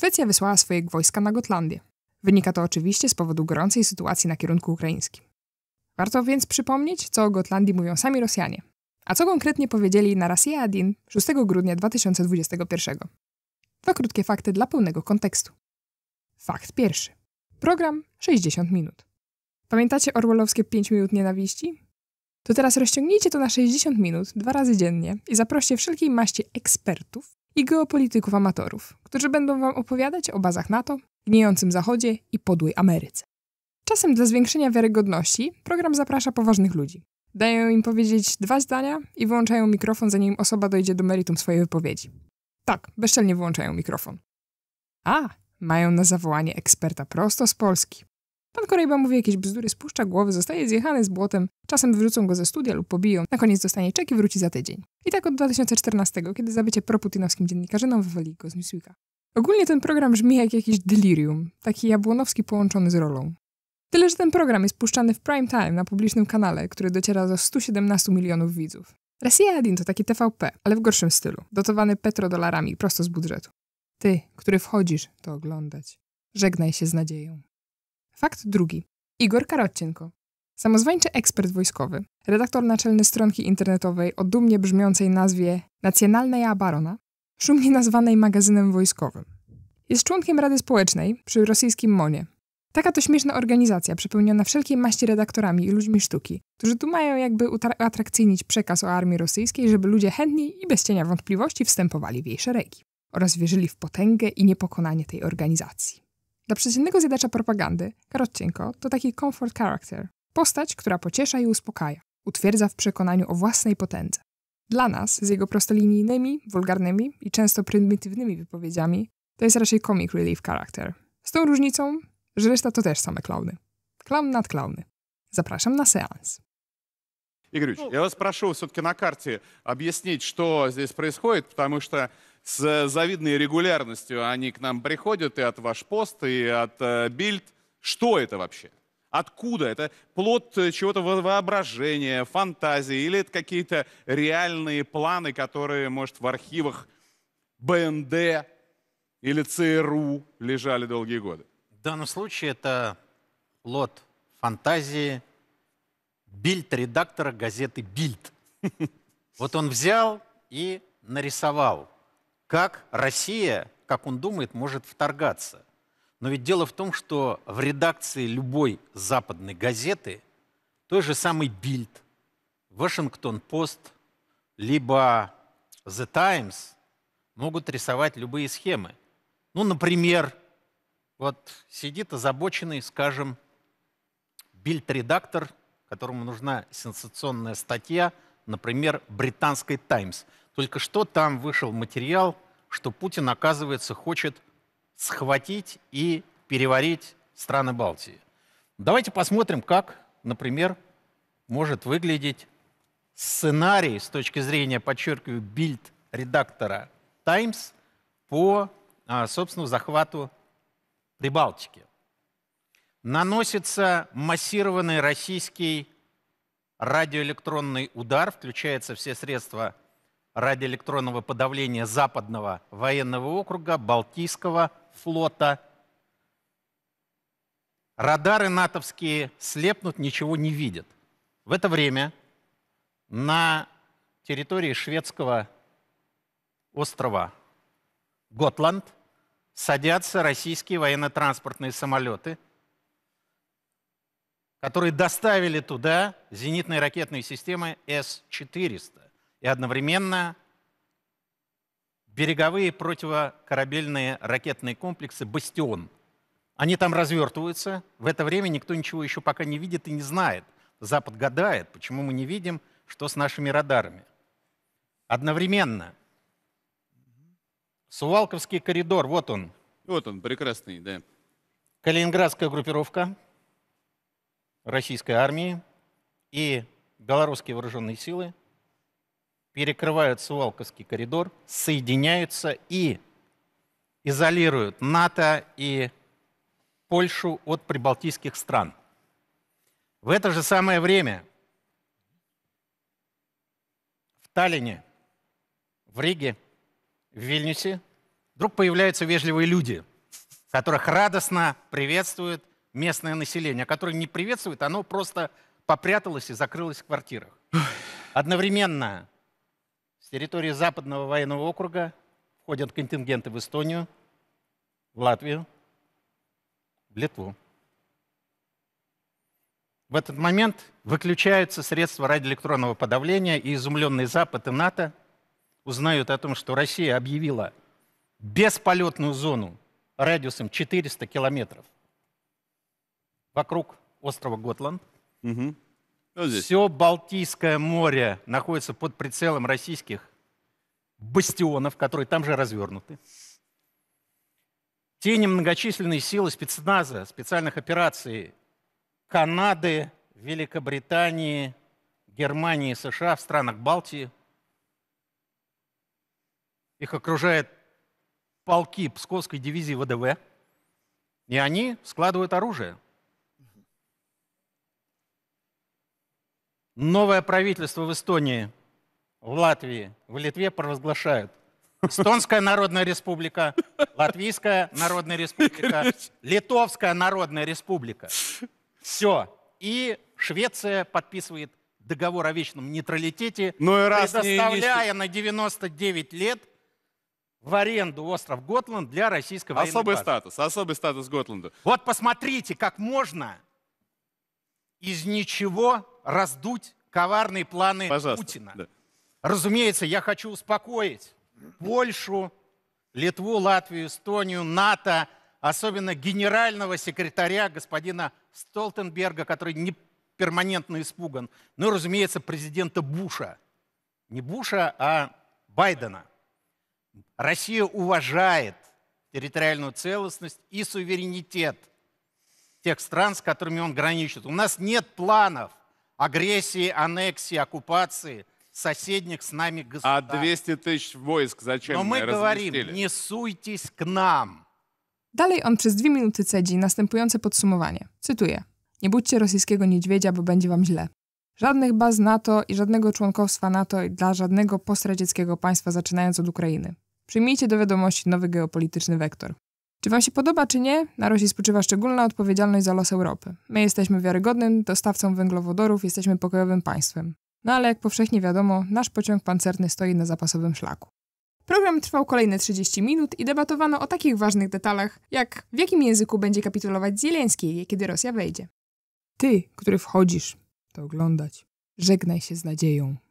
Szwecja wysłała swoje wojska na Gotlandię. Wynika to oczywiście z powodu gorącej sytuacji na kierunku ukraińskim. Warto więc przypomnieć, co o Gotlandii mówią sami Rosjanie. A co konkretnie powiedzieli na Rosja Adin 6 grudnia 2021? Dwa krótkie fakty dla pełnego kontekstu. Fakt pierwszy. Program 60 minut. Pamiętacie orwellowskie 5 minut nienawiści? To teraz rozciągnijcie to na 60 minut dwa razy dziennie i zaproście wszelkiej maści ekspertów, i geopolityków amatorów, którzy będą Wam opowiadać o bazach NATO, gniejącym Zachodzie i podłej Ameryce. Czasem dla zwiększenia wiarygodności program zaprasza poważnych ludzi. Dają im powiedzieć dwa zdania i wyłączają mikrofon, zanim osoba dojdzie do meritum swojej wypowiedzi. Tak, bezczelnie wyłączają mikrofon. A, mają na zawołanie eksperta prosto z Polski. Pan Korejba mówi jakieś bzdury, spuszcza głowy, zostaje zjechany z błotem, czasem wyrzucą go ze studia lub pobiją, na koniec dostanie czek i wróci za tydzień. I tak od 2014, kiedy za bycie proputinowskim dziennikarzyną wywali go z Newsweeka. Ogólnie ten program brzmi jak jakiś delirium, taki jabłonowski połączony z rolą. Tyle, że ten program jest puszczany w prime time na publicznym kanale, który dociera do 117 milionów widzów. Rosja Adin to taki TVP, ale w gorszym stylu, dotowany petrodolarami prosto z budżetu. Ty, który wchodzisz, to oglądać. Żegnaj się z nadzieją. Fakt drugi. Igor Karotcienko. Samozwańczy ekspert wojskowy, redaktor naczelny stronki internetowej o dumnie brzmiącej nazwie Nacjonalna Barona, szumnie nazwanej magazynem wojskowym. Jest członkiem Rady Społecznej przy rosyjskim MONie. Taka to śmieszna organizacja, przepełniona wszelkiej maści redaktorami i ludźmi sztuki, którzy tu mają jakby atrakcyjnić przekaz o armii rosyjskiej, żeby ludzie chętni i bez cienia wątpliwości wstępowali w jej szeregi oraz wierzyli w potęgę i niepokonanie tej organizacji. Dla przeciętnego zjadacza propagandy, Karotcienko to taki comfort character. Postać, która pociesza i uspokaja, utwierdza w przekonaniu o własnej potędze. Dla nas, z jego prostolinijnymi, wulgarnymi i często prymitywnymi wypowiedziami, to jest raczej comic relief character. Z tą różnicą, że reszta to też same klauny. Klaun nad klauny. Zapraszam na seans. Игорь Юрьевич, я вас прошу все-таки на карте объяснить, что здесь происходит, потому что с завидной регулярностью они к нам приходят и от ваш пост, и от э, Бильд. Что это вообще? Откуда? Это плод э, чего-то воображения, фантазии или это какие-то реальные планы, которые, может, в архивах БНД или ЦРУ лежали долгие годы? В данном случае это плод фантазии бильд-редактора газеты «Бильд». Вот он взял и нарисовал как Россия, как он думает, может вторгаться. Но ведь дело в том, что в редакции любой западной газеты, той же самой «Бильд», «Вашингтон-Пост», либо «The Times» могут рисовать любые схемы. Ну, например, вот сидит озабоченный, скажем, бильд-редактор, которому нужна сенсационная статья, например, британской «Таймс». Только что там вышел материал, что Путин, оказывается, хочет схватить и переварить страны Балтии. Давайте посмотрим, как, например, может выглядеть сценарий с точки зрения, подчеркиваю, бильд-редактора «Таймс» по, а, собственно, захвату Прибалтики. Наносится массированный российский радиоэлектронный удар, включаются все средства радиоэлектронного подавления Западного военного округа, Балтийского флота. Радары натовские слепнут, ничего не видят. В это время на территории шведского острова Готланд садятся российские военно-транспортные самолеты, которые доставили туда зенитные ракетные системы С-400 и одновременно береговые противокорабельные ракетные комплексы «Бастион». Они там развертываются. В это время никто ничего еще пока не видит и не знает. Запад гадает, почему мы не видим, что с нашими радарами. Одновременно. Сувалковский коридор, вот он. Вот он, прекрасный, да. Калининградская группировка российской армии и белорусские вооруженные силы перекрывают Сувалковский коридор, соединяются и изолируют НАТО и Польшу от прибалтийских стран. В это же самое время в Таллине, в Риге, в Вильнюсе вдруг появляются вежливые люди, которых радостно приветствует местное население, которое не приветствует, оно просто попряталось и закрылось в квартирах. Одновременно территории Западного военного округа входят контингенты в Эстонию, в Латвию, в Литву. В этот момент выключаются средства радиоэлектронного подавления, и изумленный Запад и НАТО узнают о том, что Россия объявила бесполетную зону радиусом 400 километров вокруг острова Готланд. Угу. Вот Все Балтийское море находится под прицелом российских бастионов, которые там же развернуты. Те немногочисленные силы спецназа, специальных операций Канады, Великобритании, Германии, США, в странах Балтии. Их окружает полки Псковской дивизии ВДВ, и они складывают оружие – новое правительство в Эстонии, в Латвии, в Литве провозглашают. Эстонская Народная Республика, Латвийская Народная Республика, Литовская Народная Республика. Все. И Швеция подписывает договор о вечном нейтралитете, Но ну и раз предоставляя не, на 99 лет в аренду остров Готланд для российской военной Особый базы. статус, особый статус Готланду. Вот посмотрите, как можно из ничего раздуть коварные планы Пожалуйста, Путина. Да. Разумеется, я хочу успокоить Польшу, Литву, Латвию, Эстонию, НАТО, особенно генерального секретаря господина Столтенберга, который не перманентно испуган. Ну и, разумеется, президента Буша. Не Буша, а Байдена. Россия уважает территориальную целостность и суверенитет тех стран, с которыми он граничит. У нас нет планов агрессии, аннексии, оккупации соседних с нами государств. А 200 тысяч войск зачем Но мы говорим, не суйтесь к нам. Dalej on przez dwie minuty cedzi następujące podsumowanie. Cytuję. Nie budźcie rosyjskiego niedźwiedzia, bo będzie wam źle. Żadnych baz NATO i żadnego członkostwa NATO dla żadnego postradzieckiego państwa zaczynając od Ukrainy. Przyjmijcie do wiadomości nowy geopolityczny wektor. Czy Wam się podoba, czy nie, na Rosji spoczywa szczególna odpowiedzialność za los Europy. My jesteśmy wiarygodnym dostawcą węglowodorów, jesteśmy pokojowym państwem. No ale jak powszechnie wiadomo, nasz pociąg pancerny stoi na zapasowym szlaku. Program trwał kolejne 30 minut i debatowano o takich ważnych detalach, jak w jakim języku będzie kapitulować Zieleński, kiedy Rosja wejdzie. Ty, który wchodzisz, to oglądać. Żegnaj się z nadzieją.